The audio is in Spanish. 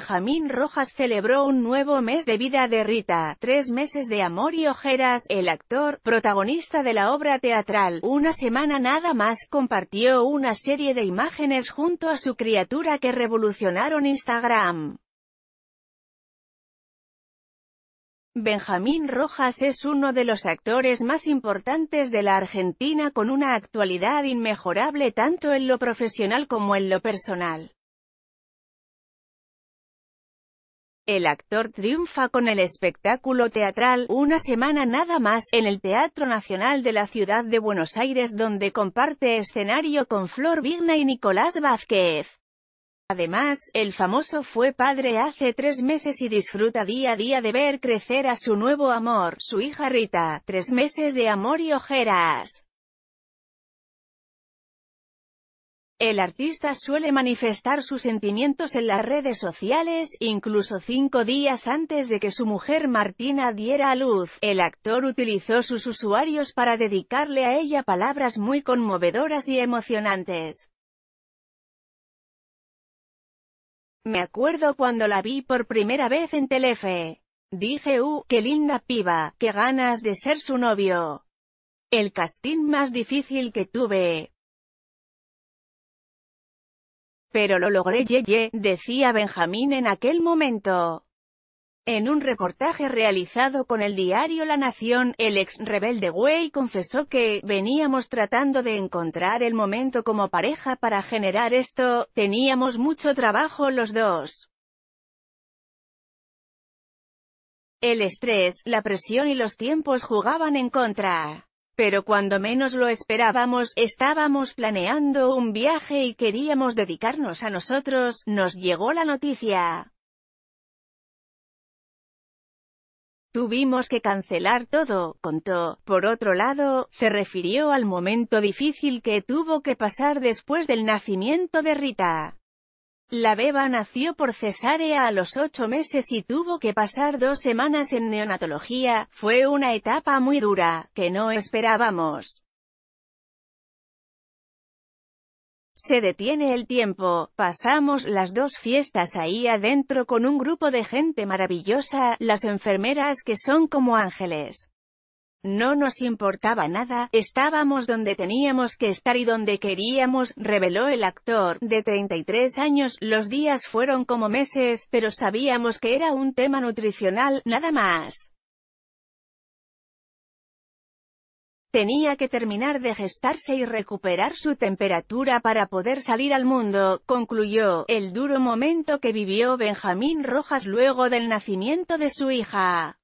Benjamín Rojas celebró un nuevo mes de vida de Rita, tres meses de amor y ojeras, el actor, protagonista de la obra teatral, una semana nada más, compartió una serie de imágenes junto a su criatura que revolucionaron Instagram. Benjamín Rojas es uno de los actores más importantes de la Argentina con una actualidad inmejorable tanto en lo profesional como en lo personal. El actor triunfa con el espectáculo teatral, una semana nada más, en el Teatro Nacional de la Ciudad de Buenos Aires donde comparte escenario con Flor Vigna y Nicolás Vázquez. Además, el famoso fue padre hace tres meses y disfruta día a día de ver crecer a su nuevo amor, su hija Rita, tres meses de amor y ojeras. El artista suele manifestar sus sentimientos en las redes sociales, incluso cinco días antes de que su mujer Martina diera a luz. El actor utilizó sus usuarios para dedicarle a ella palabras muy conmovedoras y emocionantes. Me acuerdo cuando la vi por primera vez en Telefe. Dije uh, qué linda piba, qué ganas de ser su novio. El casting más difícil que tuve, pero lo logré ye, ye decía Benjamín en aquel momento. En un reportaje realizado con el diario La Nación, el ex rebelde Wei confesó que, veníamos tratando de encontrar el momento como pareja para generar esto, teníamos mucho trabajo los dos. El estrés, la presión y los tiempos jugaban en contra. Pero cuando menos lo esperábamos, estábamos planeando un viaje y queríamos dedicarnos a nosotros, nos llegó la noticia. Tuvimos que cancelar todo, contó. Por otro lado, se refirió al momento difícil que tuvo que pasar después del nacimiento de Rita. La beba nació por cesárea a los ocho meses y tuvo que pasar dos semanas en neonatología, fue una etapa muy dura, que no esperábamos. Se detiene el tiempo, pasamos las dos fiestas ahí adentro con un grupo de gente maravillosa, las enfermeras que son como ángeles. No nos importaba nada, estábamos donde teníamos que estar y donde queríamos, reveló el actor, de 33 años, los días fueron como meses, pero sabíamos que era un tema nutricional, nada más. Tenía que terminar de gestarse y recuperar su temperatura para poder salir al mundo, concluyó, el duro momento que vivió Benjamín Rojas luego del nacimiento de su hija.